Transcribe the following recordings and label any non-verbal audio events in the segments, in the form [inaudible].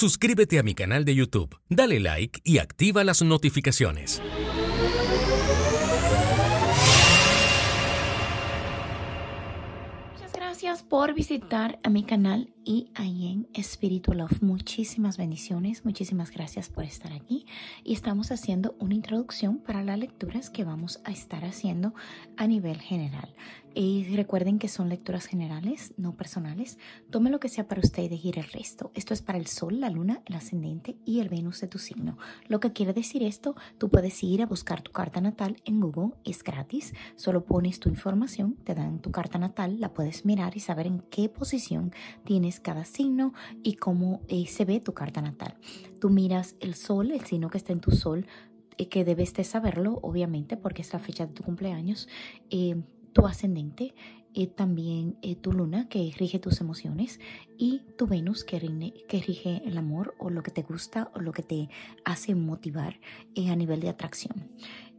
suscríbete a mi canal de YouTube, dale like y activa las notificaciones. Muchas gracias por visitar a mi canal y en Espíritu Love. Muchísimas bendiciones, muchísimas gracias por estar aquí y estamos haciendo una introducción para las lecturas que vamos a estar haciendo a nivel general. Y recuerden que son lecturas generales, no personales. Tome lo que sea para usted y deje el resto. Esto es para el sol, la luna, el ascendente y el Venus de tu signo. Lo que quiere decir esto, tú puedes ir a buscar tu carta natal en Google, es gratis. Solo pones tu información, te dan tu carta natal, la puedes mirar y saber en qué posición tienes cada signo y cómo eh, se ve tu carta natal. Tú miras el sol, el signo que está en tu sol, eh, que debes de saberlo, obviamente, porque es la fecha de tu cumpleaños, eh, tu ascendente, también tu luna, que rige tus emociones, y tu Venus, que, que, rige el amor o lo que te gusta o lo que te hace motivar a nivel de atracción.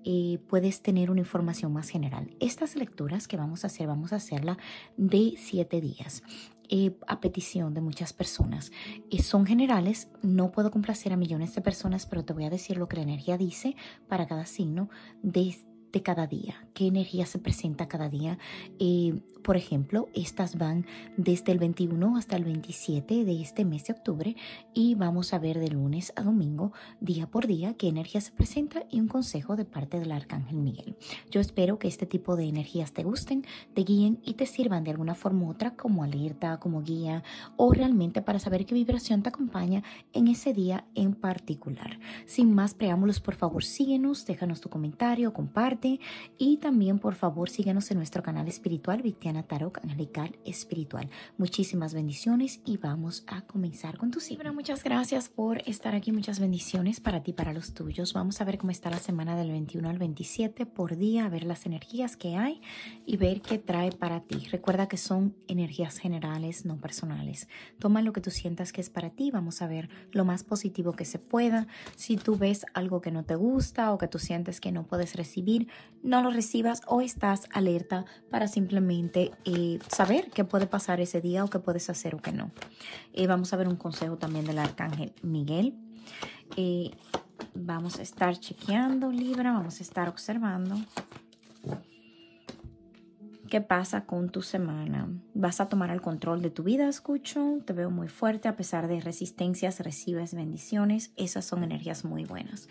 Eh, puedes tener una información más general. Estas lecturas que vamos a hacer, vamos a hacerla de siete días. Eh, a petición de muchas personas. Eh, son generales, no puedo complacer a millones de personas, pero te voy a decir lo que la energía dice para cada signo de, de cada día, qué energía se presenta cada día. Eh, por ejemplo, estas van desde el 21 hasta el 27 de este mes de octubre y vamos a ver de lunes a domingo, día por día, qué energía se presenta y un consejo de parte del Arcángel Miguel. Yo espero que este tipo de energías te gusten, te guíen y te sirvan de alguna forma u otra como alerta, como guía o realmente para saber qué vibración te acompaña en ese día en particular. Sin más preámbulos, por favor síguenos, déjanos tu comentario, comparte y también, por favor, síganos en nuestro canal espiritual, Victiana Tarot Angelical Espiritual. Muchísimas bendiciones y vamos a comenzar con tu cifra. Muchas gracias por estar aquí. Muchas bendiciones para ti, para los tuyos. Vamos a ver cómo está la semana del 21 al 27 por día, a ver las energías que hay y ver qué trae para ti. Recuerda que son energías generales, no personales. Toma lo que tú sientas que es para ti. Vamos a ver lo más positivo que se pueda. Si tú ves algo que no te gusta o que tú sientes que no puedes recibir, no lo recibas o estás alerta para simplemente eh, saber qué puede pasar ese día o qué puedes hacer o qué no. Eh, vamos a ver un consejo también del arcángel Miguel. Eh, vamos a estar chequeando Libra, vamos a estar observando qué pasa con tu semana. Vas a tomar el control de tu vida, escucho. Te veo muy fuerte, a pesar de resistencias, recibes bendiciones. Esas son energías muy buenas.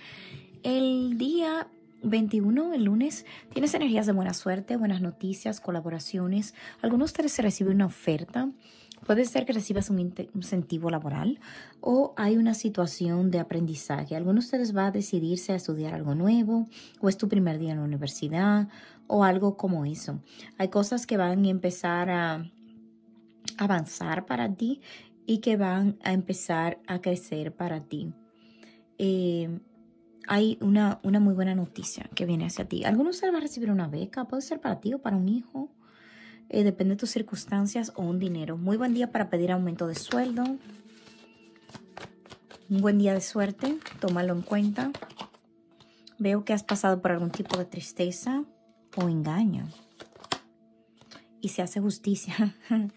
El día 21, el lunes, tienes energías de buena suerte, buenas noticias, colaboraciones. Algunos ustedes se recibe una oferta. Puede ser que recibas un incentivo laboral o hay una situación de aprendizaje. Algunos de ustedes va a decidirse a estudiar algo nuevo o es tu primer día en la universidad o algo como eso. Hay cosas que van a empezar a avanzar para ti y que van a empezar a crecer para ti. Eh, hay una, una muy buena noticia que viene hacia ti. Algunos se va a recibir una beca, puede ser para ti o para un hijo, eh, depende de tus circunstancias o un dinero. Muy buen día para pedir aumento de sueldo. Un buen día de suerte, tómalo en cuenta. Veo que has pasado por algún tipo de tristeza o engaño. Y se hace justicia. [laughs]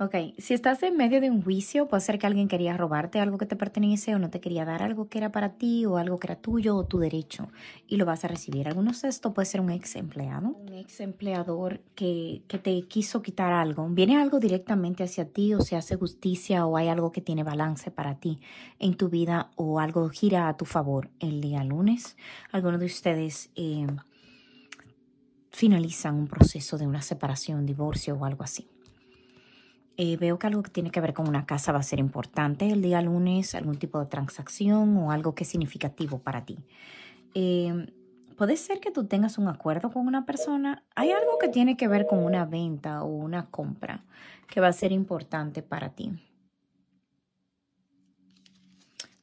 Ok, si estás en medio de un juicio, puede ser que alguien quería robarte algo que te pertenece o no te quería dar algo que era para ti o algo que era tuyo o tu derecho y lo vas a recibir. Algunos de esto puede ser un ex empleado, un ex empleador que, te quiso quitar algo. Viene algo directamente hacia ti o se hace justicia o hay algo que tiene balance para ti en tu vida o algo gira a tu favor el día lunes. Algunos de ustedes... Eh, finalizan un proceso de una separación, divorcio o algo así. Eh, veo que algo que tiene que ver con una casa va a ser importante el día lunes, algún tipo de transacción o algo que es significativo para ti. Em, puede ser que tú tengas un acuerdo con una persona. Hay algo que tiene que ver con una venta o una compra que va a ser importante para ti.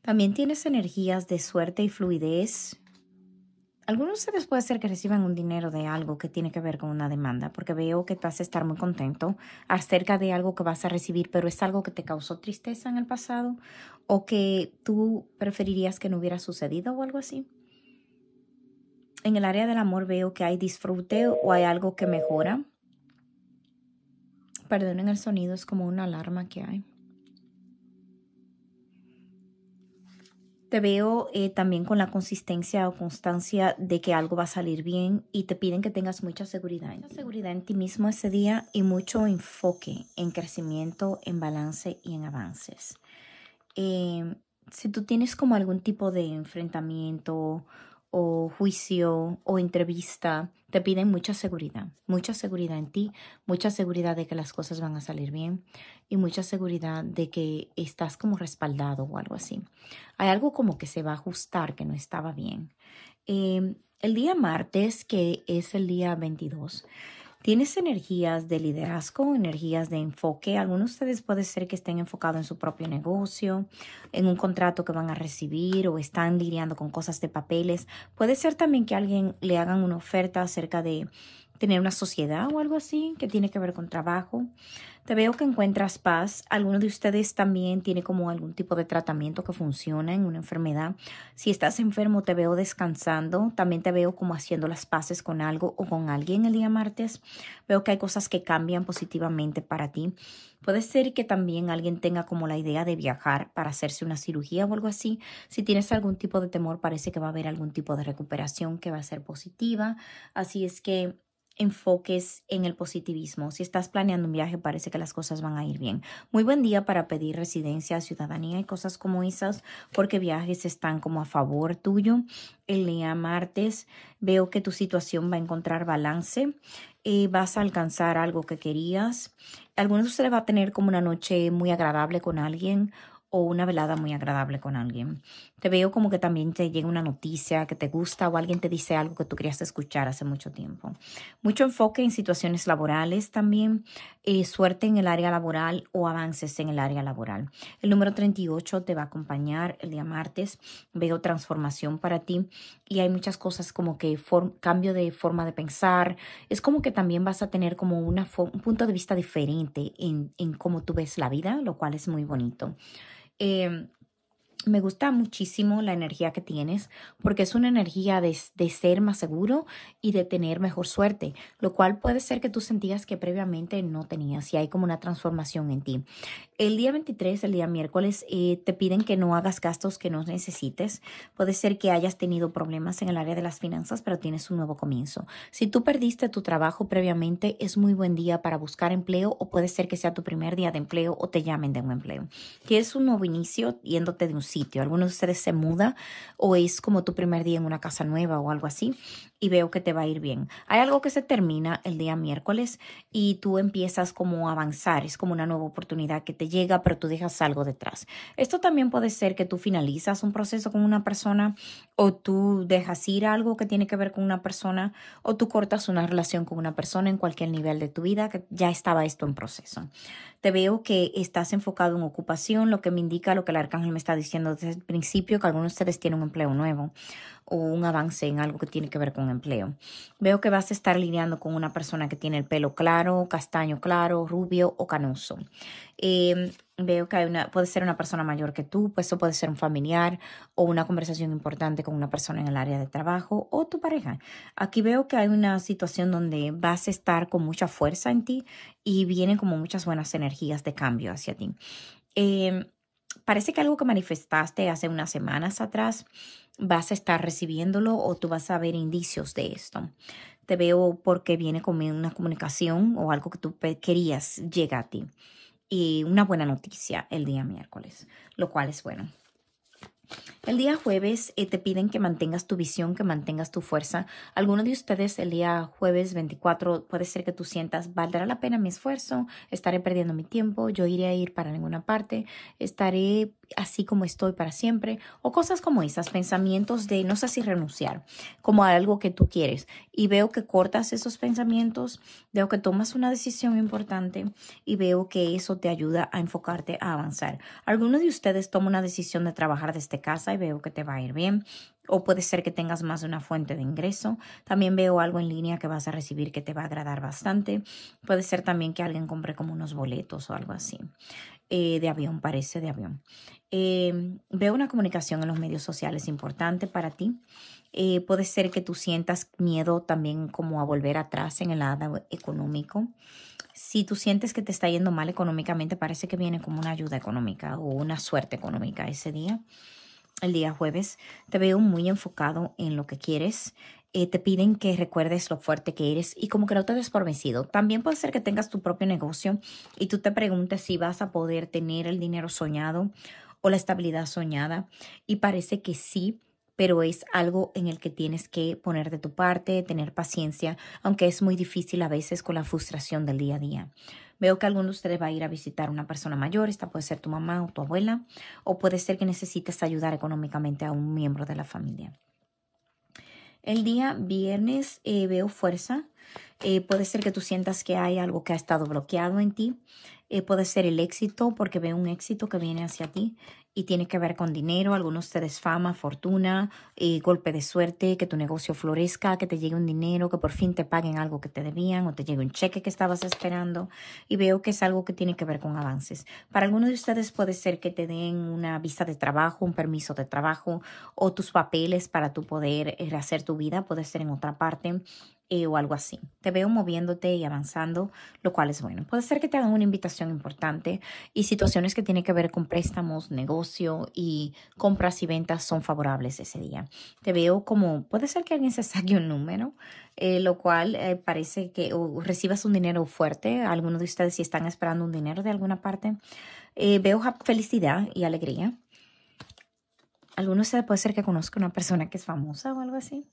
También tienes energías de suerte y fluidez algunos de ustedes puede ser que reciban un dinero de algo que tiene que ver con una demanda, porque veo que vas a estar muy contento acerca de algo que vas a recibir, pero es algo que te causó tristeza en el pasado o que tú preferirías que no hubiera sucedido o algo así. En el área del amor veo que hay disfrute o hay algo que mejora. Perdonen el sonido, es como una alarma que hay. te veo eh, también con la consistencia o constancia de que algo va a salir bien y te piden que tengas mucha seguridad. Mucha seguridad en ti mismo ese día y mucho enfoque en crecimiento, en balance y en avances. Eh, si tú tienes como algún tipo de enfrentamiento o juicio o entrevista, te piden mucha seguridad, mucha seguridad en ti, mucha seguridad de que las cosas van a salir bien y mucha seguridad de que estás como respaldado o algo así. Hay algo como que se va a ajustar que no estaba bien. Em, el día martes, que es el día 22, ¿Tienes energías de liderazgo, energías de enfoque? Algunos de ustedes puede ser que estén enfocados en su propio negocio, en un contrato que van a recibir o están lidiando con cosas de papeles. Puede ser también que alguien le hagan una oferta acerca de tener una sociedad o algo así que tiene que ver con trabajo. Te veo que encuentras paz. Alguno de ustedes también tiene como algún tipo de tratamiento que funciona en una enfermedad. Si estás enfermo, te veo descansando. También te veo como haciendo las paces con algo o con alguien el día martes. Veo que hay cosas que cambian positivamente para ti. Puede ser que también alguien tenga como la idea de viajar para hacerse una cirugía o algo así. Si tienes algún tipo de temor, parece que va a haber algún tipo de recuperación que va a ser positiva. Así es que enfoques en el positivismo. Si estás planeando un viaje, parece que las cosas van a ir bien. Muy buen día para pedir residencia, ciudadanía y cosas como esas, porque viajes están como a favor tuyo. El día martes veo que tu situación va a encontrar balance, y eh, vas a alcanzar algo que querías. Algunos de ustedes va a tener como una noche muy agradable con alguien o una velada muy agradable con alguien. Te veo como que también te llega una noticia que te gusta o alguien te dice algo que tú querías escuchar hace mucho tiempo. Mucho enfoque en situaciones laborales también, eh, suerte en el área laboral o avances en el área laboral. El número 38 te va a acompañar el día martes. Veo transformación para ti y hay muchas cosas como que cambio de forma de pensar. Es como que también vas a tener como una un punto de vista diferente en, en cómo tú ves la vida, lo cual es muy bonito. Eh, me gusta muchísimo la energía que tienes porque es una energía de, ser más seguro y de tener mejor suerte, lo cual puede ser que tú sentías que previamente no tenías y hay como una transformación en ti. El día 23, el día miércoles, eh, te piden que no hagas gastos que no necesites. Puede ser que hayas tenido problemas en el área de las finanzas, pero tienes un nuevo comienzo. Si tú perdiste tu trabajo previamente, es muy buen día para buscar empleo o puede ser que sea tu primer día de empleo o te llamen de un empleo, que es un nuevo inicio yéndote de un sitio. Algunos de ustedes se muda o es como tu primer día en una casa nueva o algo así y veo que te va a ir bien. Hay algo que se termina el día miércoles y tú empiezas como a avanzar, es como una nueva oportunidad que te llega, pero tú dejas algo detrás. Esto también puede ser que tú finalizas un proceso con una persona o tú dejas ir algo que tiene que ver con una persona o tú cortas una relación con una persona en cualquier nivel de tu vida, que ya estaba esto en proceso. Te veo que estás enfocado en ocupación, lo que me indica lo que el arcángel me está diciendo desde el principio, que algunos de ustedes tienen un empleo nuevo o un avance en algo que tiene que ver con empleo. Veo que vas a estar lidiando con una persona que tiene el pelo claro, castaño claro, rubio o canoso. Em, veo que hay una, puede ser una persona mayor que tú, pues eso puede ser un familiar o una conversación importante con una persona en el área de trabajo o tu pareja. Aquí veo que hay una situación donde vas a estar con mucha fuerza en ti y vienen como muchas buenas energías de cambio hacia ti. Em, parece que algo que manifestaste hace unas semanas atrás, vas a estar recibiéndolo o tú vas a ver indicios de esto. Te veo porque viene con una comunicación o algo que tú querías llega a ti. Y una buena noticia el día miércoles, lo cual es bueno. El día jueves eh, te piden que mantengas tu visión, que mantengas tu fuerza. alguno de ustedes el día jueves 24 puede ser que tú sientas, ¿valdrá la pena mi esfuerzo? ¿Estaré perdiendo mi tiempo? ¿Yo iré a ir para ninguna parte? ¿Estaré así como estoy para siempre o cosas como esas, pensamientos de no sé si renunciar, como a algo que tú quieres y veo que cortas esos pensamientos, veo que tomas una decisión importante y veo que eso te ayuda a enfocarte a avanzar. alguno de ustedes toma una decisión de trabajar desde casa y veo que te va a ir bien o puede ser que tengas más de una fuente de ingreso. También veo algo en línea que vas a recibir que te va a agradar bastante. Puede ser también que alguien compre como unos boletos o algo así. Eh, de avión, parece de avión. Em, veo una comunicación en los medios sociales importante para ti. Eh, puede ser que tú sientas miedo también como a volver atrás en el lado económico. Si tú sientes que te está yendo mal económicamente, parece que viene como una ayuda económica o una suerte económica ese día el día jueves. Te veo muy enfocado en lo que quieres. Eh, te piden que recuerdes lo fuerte que eres y como que no te des por También puede ser que tengas tu propio negocio y tú te preguntes si vas a poder tener el dinero soñado o la estabilidad soñada. Y parece que sí, pero es algo en el que tienes que poner de tu parte, tener paciencia, aunque es muy difícil a veces con la frustración del día a día. Veo que alguno de ustedes va a ir a visitar a una persona mayor, esta puede ser tu mamá o tu abuela, o puede ser que necesites ayudar económicamente a un miembro de la familia. El día viernes eh, veo fuerza. Eh, puede ser que tú sientas que hay algo que ha estado bloqueado en ti. Eh, puede ser el éxito, porque veo un éxito que viene hacia ti y tiene que ver con dinero, algunos ustedes fama, fortuna, y eh, golpe de suerte, que tu negocio florezca, que te llegue un dinero, que por fin te paguen algo que te debían o te llegue un cheque que estabas esperando. Y veo que es algo que tiene que ver con avances. Para algunos de ustedes puede ser que te den una visa de trabajo, un permiso de trabajo o tus papeles para tu poder eh, hacer tu vida, puede ser en otra parte. Eh, o algo así. Te veo moviéndote y avanzando, lo cual es bueno. Puede ser que te hagan una invitación importante y situaciones que tienen que ver con préstamos, negocio y compras y ventas son favorables ese día. Te veo como, puede ser que alguien se [laughs] saque un número, eh, lo cual eh, parece que recibas un dinero fuerte. Algunos de ustedes si están esperando un dinero de alguna parte. veo felicidad y alegría. Algunos puede ser que conozca una persona que es famosa o algo así.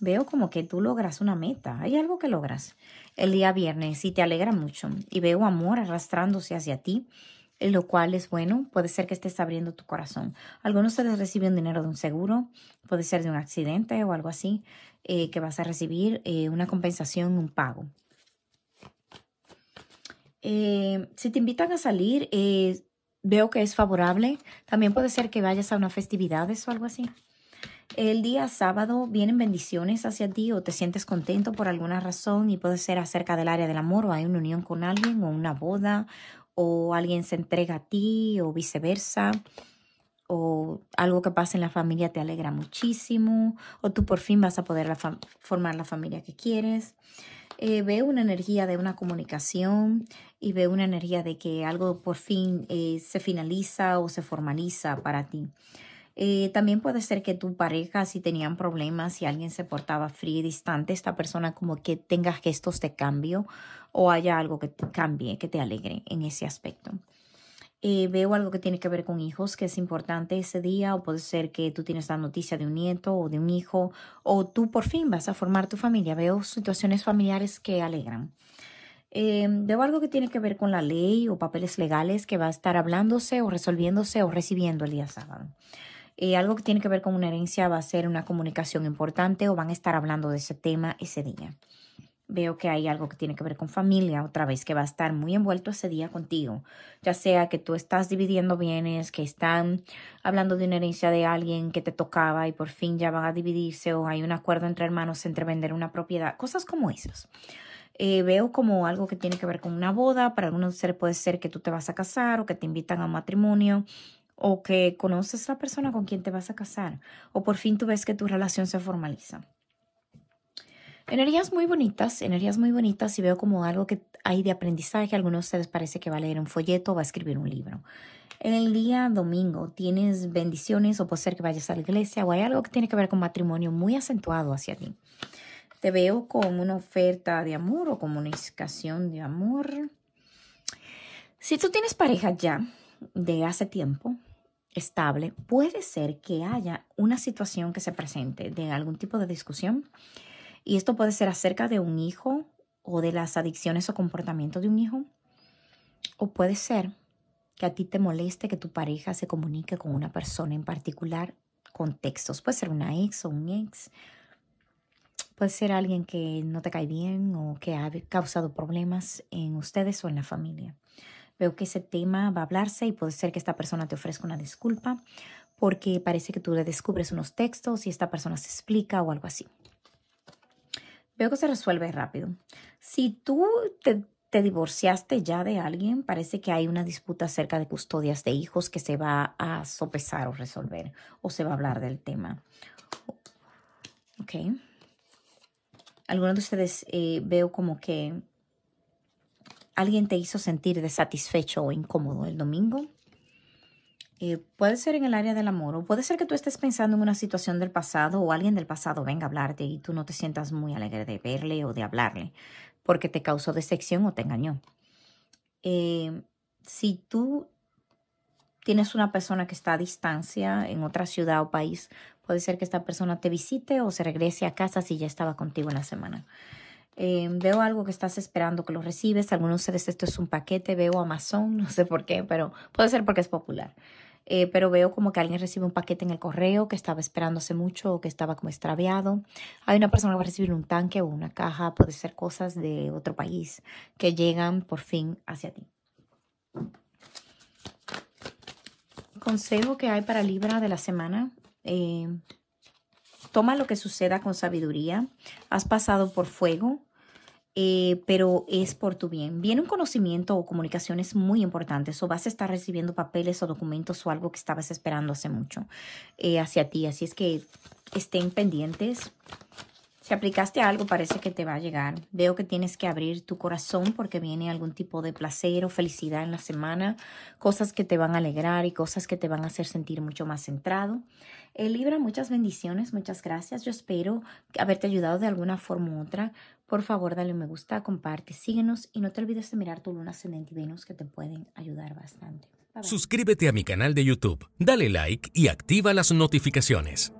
Veo como que tú logras una meta, hay algo que logras. El día viernes y te alegra mucho y veo amor arrastrándose hacia ti, lo cual es bueno, puede ser que estés abriendo tu corazón. Algunos se les recibe un dinero de un seguro, puede ser de un accidente o algo así, eh, que vas a recibir eh, una compensación, un pago. Eh, si te invitan a salir, veo que es favorable. También puede ser que vayas a una festividades o algo así el día sábado vienen bendiciones hacia ti o te sientes contento por alguna razón y puede ser acerca del área del amor o hay una unión con alguien o una boda o alguien se entrega a ti o viceversa o algo que pasa en la familia te alegra muchísimo o tú por fin vas a poder formar la familia que quieres. Eh, ve veo una energía de una comunicación y veo una energía de que algo por fin eh, se finaliza o se formaliza para ti. Eh, también puede ser que tu pareja, si tenían problemas, si alguien se portaba frío y distante, esta persona como que tenga gestos de cambio o haya algo que te cambie, que te alegre en ese aspecto. Eh, veo algo que tiene que ver con hijos, que es importante ese día, o puede ser que tú tienes la noticia de un nieto o de un hijo, o tú por fin vas a formar tu familia. Veo situaciones familiares que alegran. Eh, veo algo que tiene que ver con la ley o papeles legales que va a estar hablándose o resolviéndose o recibiendo el día sábado. Eh, algo que tiene que ver con una herencia va a ser una comunicación importante o van a estar hablando de ese tema ese día. Veo que hay algo que tiene que ver con familia otra vez, que va a estar muy envuelto ese día contigo, ya sea que tú estás dividiendo bienes, que están hablando de una herencia de alguien que te tocaba y por fin ya van a dividirse o hay un acuerdo entre hermanos entre vender una propiedad, cosas como esas. Eh, veo como algo que tiene que ver con una boda. Para algunos puede ser que tú te vas a casar o que te invitan a un matrimonio o que conoces la persona con quien te vas a casar o por fin tú ves que tu relación se formaliza. Energías muy bonitas, energías muy bonitas y veo como algo que hay de aprendizaje. Algunos de ustedes parece que va a leer un folleto o va a escribir un libro. En el día domingo tienes bendiciones o puede ser que vayas a la iglesia o hay algo que tiene que ver con matrimonio muy acentuado hacia ti. Te veo como una oferta de amor o comunicación de amor. Si tú tienes pareja ya de hace tiempo, estable, puede ser que haya una situación que se presente de algún tipo de discusión. Y esto puede ser acerca de un hijo o de las adicciones o comportamientos de un hijo. O puede ser que a ti te moleste que tu pareja se comunique con una persona en particular, textos. Puede ser una ex o un ex. Puede ser alguien que no te cae bien o que ha causado problemas en ustedes o en la familia. Veo que ese tema va a hablarse y puede ser que esta persona te ofrezca una disculpa porque parece que tú le descubres unos textos y esta persona se explica o algo así. Veo que se resuelve rápido. Si tú te, divorciaste ya de alguien, parece que hay una disputa acerca de custodias de hijos que se va a sopesar o resolver o se va a hablar del tema. Ok. Algunos de ustedes eh, veo como que alguien te hizo sentir desatisfecho o incómodo el domingo. Eh, puede ser en el área del amor o puede ser que tú estés pensando en una situación del pasado o alguien del pasado venga a hablarte y tú no te sientas muy alegre de verle o de hablarle porque te causó decepción o te engañó. Eh, si tú tienes una persona que está a distancia en otra ciudad o país, puede ser que esta persona te visite o se regrese a casa si ya estaba contigo en la semana. Em, veo algo que estás esperando que lo recibes. Algunos seres esto es un paquete. Veo Amazon, [laughs] no sé por qué, pero puede ser porque es popular. Eh, pero veo como que alguien recibe un paquete en el correo que estaba esperando hace mucho o que estaba como extraviado. Hay una persona que va a recibir un tanque o una caja, puede ser cosas de otro país que llegan por fin hacia ti. Consejo que hay para Libra de la semana. Eh, toma lo que suceda con sabiduría. Has pasado por fuego, eh, pero es por tu bien. Viene un conocimiento o comunicaciones muy importante. o vas a estar recibiendo papeles o documentos o algo que estabas esperando hace mucho eh, hacia ti. Así es que estén pendientes, si aplicaste algo, parece que te va a llegar. Veo que tienes que abrir tu corazón porque viene algún tipo de placer o felicidad en la semana, cosas que te van a alegrar y cosas que te van a hacer sentir mucho más centrado. El eh, Libra, muchas bendiciones, muchas gracias. Yo espero haberte ayudado de alguna forma u otra. Por favor, dale un me gusta, comparte, síguenos y no te olvides de mirar tu luna ascendente y Venus que te pueden ayudar bastante. Suscríbete a mi canal de YouTube, dale like y activa las notificaciones.